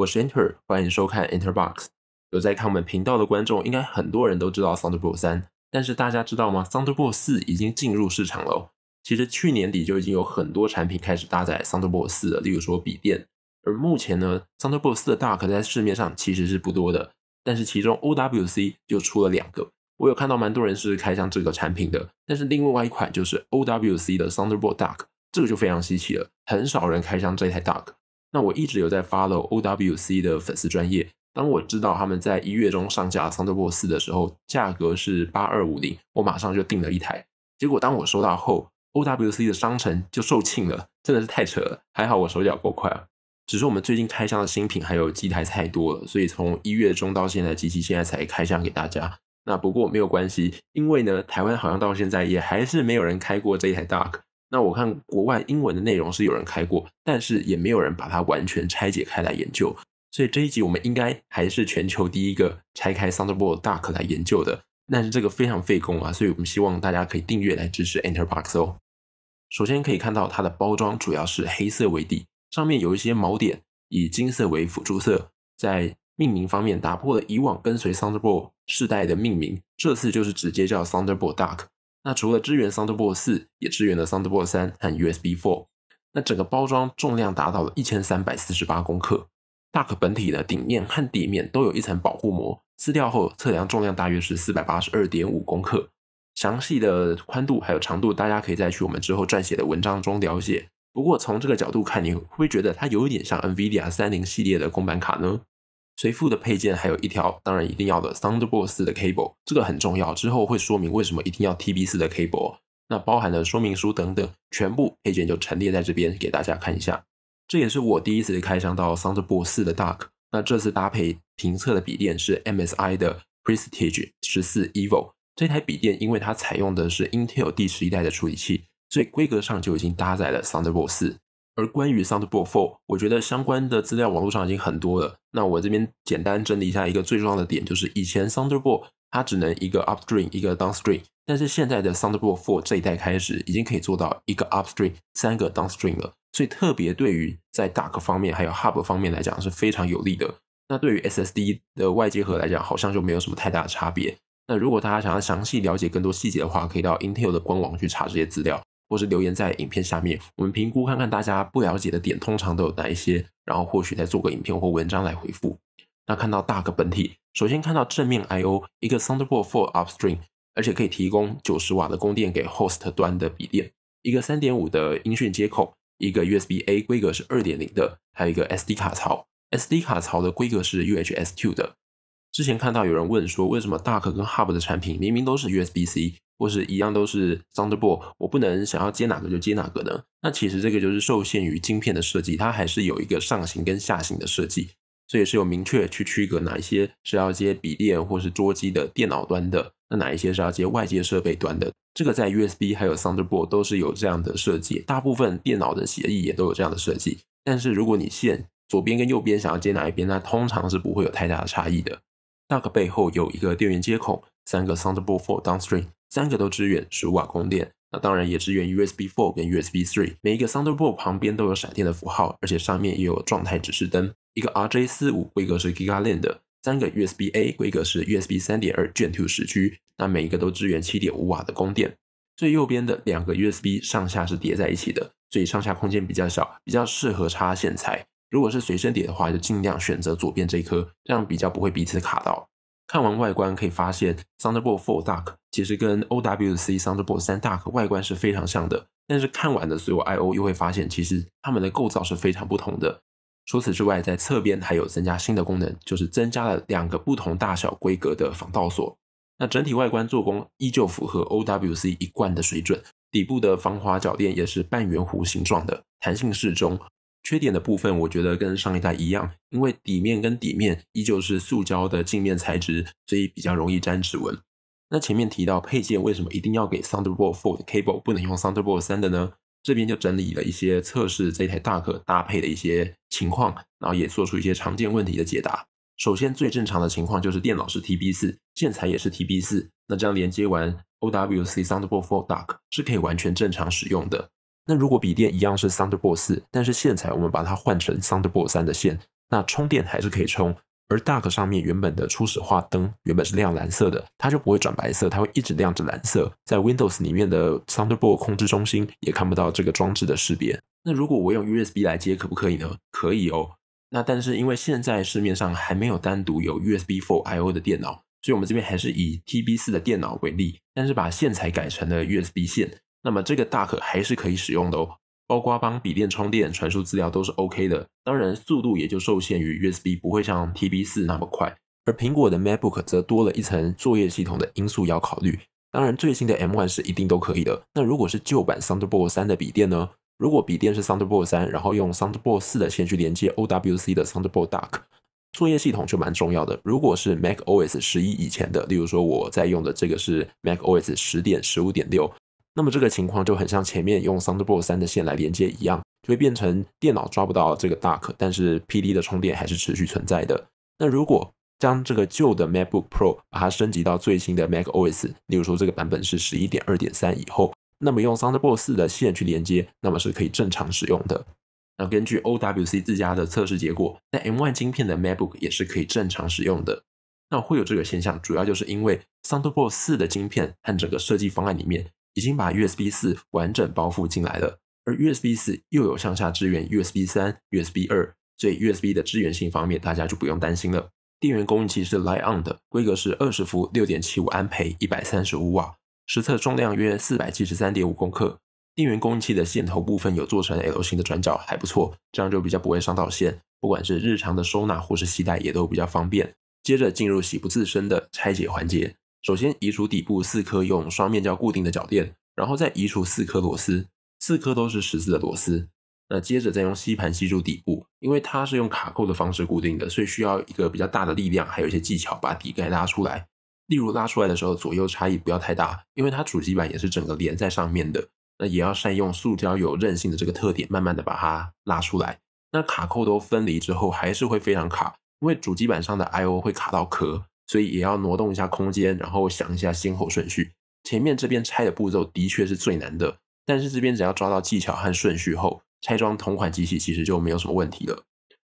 我是 Enter，欢迎收看 Enter Box。有在看我们频道的观众，应该很多人都知道 Sound b l a t 三，但是大家知道吗？Sound b l a t 四已经进入市场了。其实去年底就已经有很多产品开始搭载 Sound b l a t 四了，例如说笔电。而目前呢，Sound b l a t 四的 Duck 在市面上其实是不多的，但是其中 O W C 就出了两个。我有看到蛮多人是开箱这个产品的，但是另外一款就是 O W C 的 Sound b l a t r Duck，这个就非常稀奇了，很少人开箱这台 Duck。那我一直有在 follow OWC 的粉丝专业。当我知道他们在一月中上架 Thunderbolt 四的时候，价格是八二五零，我马上就订了一台。结果当我收到后，OWC 的商城就售罄了，真的是太扯了。还好我手脚够快啊。只是我们最近开箱的新品还有机台太多了，所以从一月中到现在，机器现在才开箱给大家。那不过没有关系，因为呢，台湾好像到现在也还是没有人开过这一台 Dark。那我看国外英文的内容是有人开过，但是也没有人把它完全拆解开来研究。所以这一集我们应该还是全球第一个拆开 Thunderbolt Dark 来研究的。但是这个非常费工啊，所以我们希望大家可以订阅来支持 Enterbox 哦。首先可以看到它的包装主要是黑色为底，上面有一些锚点，以金色为辅助色。在命名方面打破了以往跟随 Thunderbolt 世代的命名，这次就是直接叫 Thunderbolt Dark。那除了支援 Thunderbolt 四，也支援了 Thunderbolt 三和 USB four。那整个包装重量达到了一千三百四十八克。d u c k 本体的顶面和底面都有一层保护膜，撕掉后测量重量大约是四百八十二点五克。详细的宽度还有长度，大家可以再去我们之后撰写的文章中了解。不过从这个角度看，你会不会觉得它有一点像 Nvidia 三零系列的公版卡呢？随附的配件还有一条，当然一定要的 s o u n d b o l t 四的 cable，这个很重要，之后会说明为什么一定要 TB 四的 cable。那包含了说明书等等，全部配件就陈列在这边给大家看一下。这也是我第一次开箱到 s o u n d b o l t 四的 Dark。那这次搭配评测的笔电是 MSI 的 Prestige 十四 Evo。这台笔电因为它采用的是 Intel 第十一代的处理器，所以规格上就已经搭载了 s o u n d b o l t 四。而关于 s o u n d e r b o r t 4，我觉得相关的资料网络上已经很多了。那我这边简单整理一下一个最重要的点，就是以前 Thunderbolt 它只能一个 Upstream 一个 Downstream，但是现在的 Thunderbolt 4这一代开始已经可以做到一个 Upstream 三个 Downstream 了，所以特别对于在 Dock 方面还有 Hub 方面来讲是非常有利的。那对于 SSD 的外接盒来讲，好像就没有什么太大的差别。那如果大家想要详细了解更多细节的话，可以到 Intel 的官网去查这些资料。或是留言在影片下面，我们评估看看大家不了解的点通常都有哪一些，然后或许再做个影片或文章来回复。那看到大个本体，首先看到正面 I/O，一个 Thunderbolt 4 upstream，而且可以提供九十瓦的供电给 host 端的笔电，一个三点五的音讯接口，一个 USB A 规格是二点零的，还有一个 SD 卡槽，SD 卡槽的规格是 UHS Q 的。之前看到有人问说，为什么 Dock 跟 Hub 的产品明明都是 USB-C 或是一样都是 Thunderbolt，我不能想要接哪个就接哪个呢？那其实这个就是受限于晶片的设计，它还是有一个上行跟下行的设计，这也是有明确去区隔哪一些是要接笔电或是桌机的电脑端的，那哪一些是要接外接设备端的。这个在 USB 还有 Thunderbolt 都是有这样的设计，大部分电脑的协议也都有这样的设计。但是如果你线左边跟右边想要接哪一边，那通常是不会有太大的差异的。大个背后有一个电源接口，三个 Thunderbolt downstream，三个都支援十五瓦供电。那当然也支援 USB Four 跟 USB Three。每一个 Thunderbolt 旁边都有闪电的符号，而且上面也有状态指示灯。一个 RJ 四五规格是 g i g a LAN 的，三个 USB A 规格是 USB 三点二 Gen Two 十 G。那每一个都支援七点五瓦的供电。最右边的两个 USB 上下是叠在一起的，所以上下空间比较小，比较适合插线材。如果是随身碟的话，就尽量选择左边这颗，这样比较不会彼此卡到。看完外观，可以发现 Thunderbolt 4 Dock 其实跟 OWC Thunderbolt 3 Dock 外观是非常像的，但是看完的所有 I/O 又会发现，其实它们的构造是非常不同的。除此之外，在侧边还有增加新的功能，就是增加了两个不同大小规格的防盗锁。那整体外观做工依旧符合 OWC 一贯的水准，底部的防滑脚垫也是半圆弧形状的，弹性适中。缺点的部分，我觉得跟上一代一样，因为底面跟底面依旧是塑胶的镜面材质，所以比较容易沾指纹。那前面提到配件为什么一定要给 Thunderbolt 4 cable，不能用 Thunderbolt 3的呢？这边就整理了一些测试这台 dock 搭配的一些情况，然后也做出一些常见问题的解答。首先最正常的情况就是电脑是 TB 四，线材也是 TB 四，那这样连接完 OWC Thunderbolt 4 d u c k 是可以完全正常使用的。那如果笔电一样是 Thunderbolt 四，但是线材我们把它换成 Thunderbolt 三的线，那充电还是可以充。而 Dock 上面原本的初始化灯原本是亮蓝色的，它就不会转白色，它会一直亮着蓝色。在 Windows 里面的 Thunderbolt 控制中心也看不到这个装置的识别。那如果我用 USB 来接，可不可以呢？可以哦。那但是因为现在市面上还没有单独有 USB4 IO 的电脑，所以我们这边还是以 TB 四的电脑为例，但是把线材改成了 USB 线。那么这个 dock 还是可以使用的哦，包括帮笔电充电、传输资料都是 OK 的。当然，速度也就受限于 USB，不会像 TB 四那么快。而苹果的 MacBook 则多了一层作业系统的因素要考虑。当然，最新的 M1 是一定都可以的。那如果是旧版 Thunderbolt 三的笔电呢？如果笔电是 Thunderbolt 三，然后用 Thunderbolt 四的线去连接 OWC 的 Thunderbolt dock，作业系统就蛮重要的。如果是 Mac OS 十一以前的，例如说我在用的这个是 Mac OS 十点十五点六。那么这个情况就很像前面用 Thunderbolt 三的线来连接一样，就会变成电脑抓不到这个 dock，但是 PD 的充电还是持续存在的。那如果将这个旧的 MacBook Pro 把它升级到最新的 macOS，例如说这个版本是十一点二点三以后，那么用 Thunderbolt 四的线去连接，那么是可以正常使用的。那根据 OWC 自家的测试结果，那 M1 芯片的 MacBook 也是可以正常使用的。那会有这个现象，主要就是因为 Thunderbolt 四的芯片和整个设计方案里面。已经把 USB 四完整包覆进来了，而 USB 四又有向下支援 USB 三、USB 二，所以 USB 的支援性方面大家就不用担心了。电源供应器是 Lion 的，规格是二十伏六点七五安培一百三十五瓦，实测重量约四百七十三点五克。电源供应器的线头部分有做成 L 型的转角，还不错，这样就比较不会伤到线，不管是日常的收纳或是携带也都比较方便。接着进入喜不自身的拆解环节。首先移除底部四颗用双面胶固定的脚垫，然后再移除四颗螺丝，四颗都是十字的螺丝。那接着再用吸盘吸住底部，因为它是用卡扣的方式固定的，所以需要一个比较大的力量，还有一些技巧把底盖拉出来。例如拉出来的时候左右差异不要太大，因为它主机板也是整个连在上面的。那也要善用塑胶有韧性的这个特点，慢慢的把它拉出来。那卡扣都分离之后还是会非常卡，因为主机板上的 I/O 会卡到壳。所以也要挪动一下空间，然后想一下先后顺序。前面这边拆的步骤的确是最难的，但是这边只要抓到技巧和顺序后，拆装同款机器其实就没有什么问题了。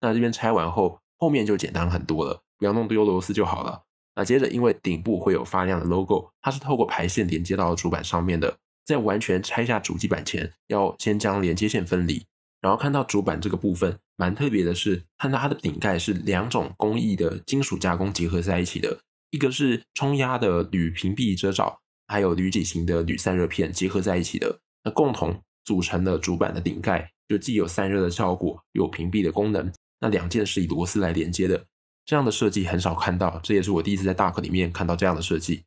那这边拆完后，后面就简单很多了，不要弄丢螺丝就好了。那接着，因为顶部会有发亮的 logo，它是透过排线连接到主板上面的，在完全拆下主机板前，要先将连接线分离。然后看到主板这个部分蛮特别的，是看到它的顶盖是两种工艺的金属加工结合在一起的，一个是冲压的铝屏蔽遮罩，还有铝矩形的铝散热片结合在一起的，那共同组成的主板的顶盖就既有散热的效果，有屏蔽的功能。那两件是以螺丝来连接的，这样的设计很少看到，这也是我第一次在大 k 里面看到这样的设计。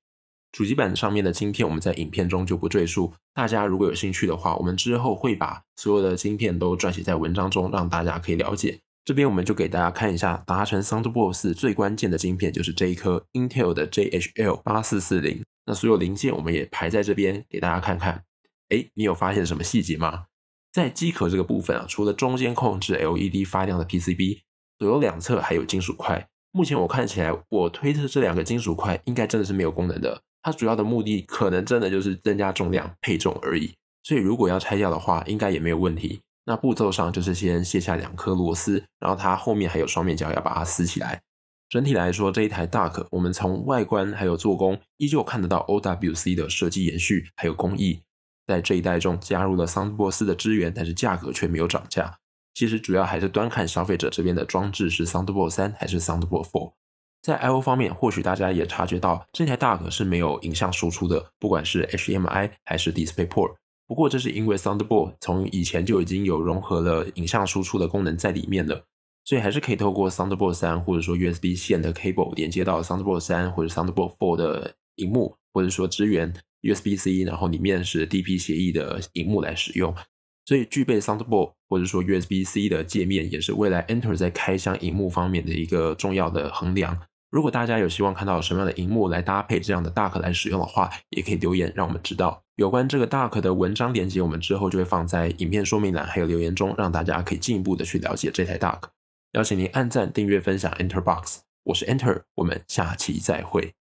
主机板上面的晶片，我们在影片中就不赘述。大家如果有兴趣的话，我们之后会把所有的晶片都撰写在文章中，让大家可以了解。这边我们就给大家看一下，达成 Sound Boss 最关键的晶片就是这一颗 Intel 的 JHL 八四四零。那所有零件我们也排在这边给大家看看。哎，你有发现什么细节吗？在机壳这个部分啊，除了中间控制 LED 发亮的 PCB，左右两侧还有金属块。目前我看起来，我推测这两个金属块应该真的是没有功能的。它主要的目的可能真的就是增加重量配重而已，所以如果要拆掉的话，应该也没有问题。那步骤上就是先卸下两颗螺丝，然后它后面还有双面胶要把它撕起来。整体来说，这一台 Duck 我们从外观还有做工，依旧看得到 O W C 的设计延续还有工艺，在这一代中加入了 Sound b o s 的支援，但是价格却没有涨价。其实主要还是端看消费者这边的装置是 Sound b o r s 三还是 Sound b o r s Four。在 I/O 方面，或许大家也察觉到，这台大克是没有影像输出的，不管是 HDMI 还是 Display Port。不过，这是因为 Soundbar o 从以前就已经有融合了影像输出的功能在里面了，所以还是可以透过 Soundbar o 三或者说 USB 线的 cable 连接到 Soundbar o 三或者 Soundbar o 的荧幕，或者说支援 USB-C，然后里面是 DP 协议的荧幕来使用。所以具备 s o u n d b o l t 或者说 USB-C 的界面，也是未来 Enter 在开箱荧幕方面的一个重要的衡量。如果大家有希望看到什么样的荧幕来搭配这样的 d u c k 来使用的话，也可以留言让我们知道。有关这个 d u c k 的文章链接，我们之后就会放在影片说明栏还有留言中，让大家可以进一步的去了解这台 d u c k 邀请您按赞、订阅、分享 Enter Box，我是 Enter，我们下期再会。